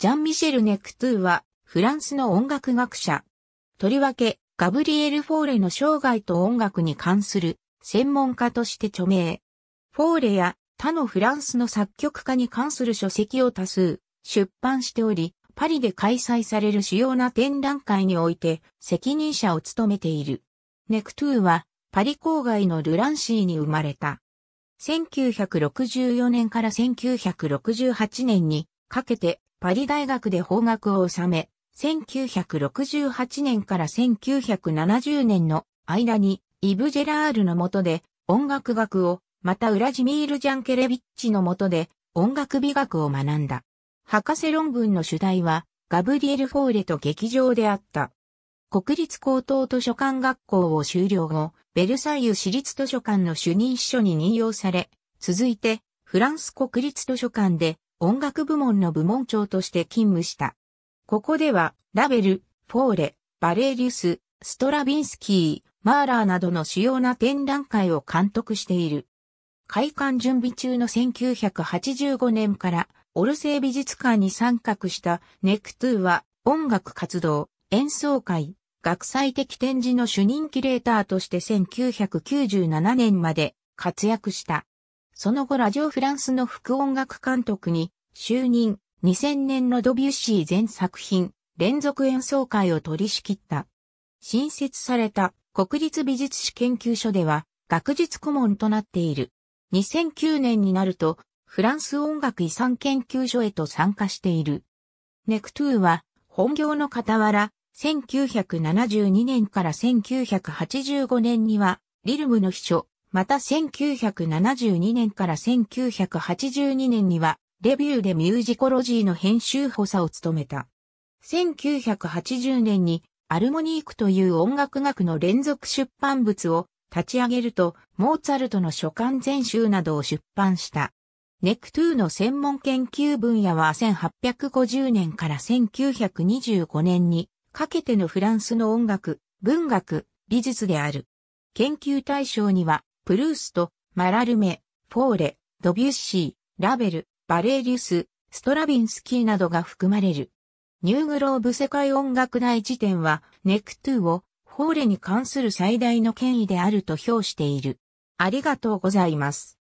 ジャン・ミシェル・ネクトゥーは、フランスの音楽学者。とりわけ、ガブリエル・フォーレの生涯と音楽に関する専門家として著名。フォーレや他のフランスの作曲家に関する書籍を多数出版しており、パリで開催される主要な展覧会において責任者を務めている。ネクトゥーはパリ郊外のルランシーに生まれた。1964年から1968年にかけてパリ大学で法学を修め、1968年から1970年の間にイブ・ジェラールの下で音楽学を、またウラジミール・ジャンケレビッチの下で音楽美学を学んだ。博士論文の主題はガブリエル・フォーレと劇場であった。国立高等図書館学校を修了後、ベルサイユ市立図書館の主任司書に任用され、続いてフランス国立図書館で音楽部門の部門長として勤務した。ここでは、ラベル、フォーレ、バレーリュス、ストラビンスキー、マーラーなどの主要な展覧会を監督している。開館準備中の1985年からオルセイ美術館に参画したネクトゥーは音楽活動、演奏会、学際的展示の主任キュレーターとして1997年まで活躍した。その後ラジオフランスの副音楽監督に就任、2000年のドビュッシー全作品、連続演奏会を取り仕切った。新設された国立美術史研究所では学術顧問となっている。2009年になるとフランス音楽遺産研究所へと参加している。ネクトゥーは本業の傍ら1972年から1985年にはリルムの秘書また1972年から1982年には、レビューでミュージコロジーの編集補佐を務めた。1980年に、アルモニークという音楽学の連続出版物を立ち上げると、モーツァルトの書簡全集などを出版した。ネクトゥーの専門研究分野は1850年から1925年にかけてのフランスの音楽、文学、美術である。研究対象にはプルースト、マラルメ、フォーレ、ドビュッシー、ラベル、バレーリュス、ストラビンスキーなどが含まれる。ニューグローブ世界音楽大辞典は、ネクトゥを、フォーレに関する最大の権威であると評している。ありがとうございます。